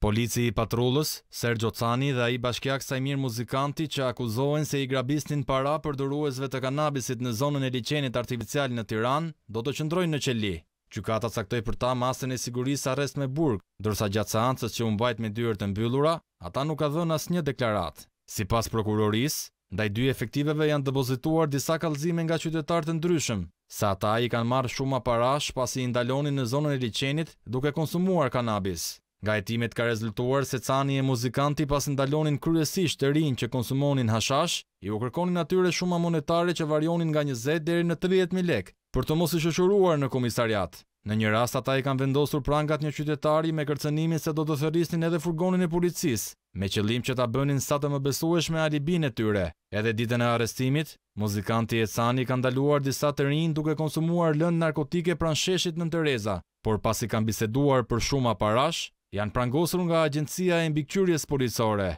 Polici i patrullës, Sergio Cani dhe i bashkjak Sajmir Muzikanti që akuzohen se i grabisnin para për dëruesve të kanabisit në zonën e licenit artificial në Tiran, do të qëndrojnë në qeli. Qykata caktoj për ta masën e sigurisë arrest me burg, dërsa gjatë seancës që umbajt me dyrë të mbyllura, ata nuk ka dhënë asë një deklarat. Si pas prokurorisë, ndaj dy efektiveve janë depozituar disa kalzime nga qytetarë të ndryshëm, sa ata i kanë marrë shumë aparash pasi i ndalonin në zonën e licenit duke konsumuar kanabis. Nga jetimet ka rezultuar se cani e muzikanti pas ndalonin kryesisht të rinë që konsumonin hashash, i u kërkonin atyre shumë monetare që varionin nga 20 deri në 30.000 lek, për të mos i shëshuruar në komisariat. Në një rast ata i kanë vendosur prangat një qytetari me kërcenimin se do të thërisnin edhe furgonin e policis, me qëllim që ta bënin sa të më besueshme alibin e tyre. Edhe ditën e arestimit, muzikanti e cani kanë daluar disa të rinë duke konsumuar lënd narkotike pranë sheshit në Tereza, por pasi kanë biseduar për shumë parash, janë prangosur nga agjencia e mbikëqyrjes policore.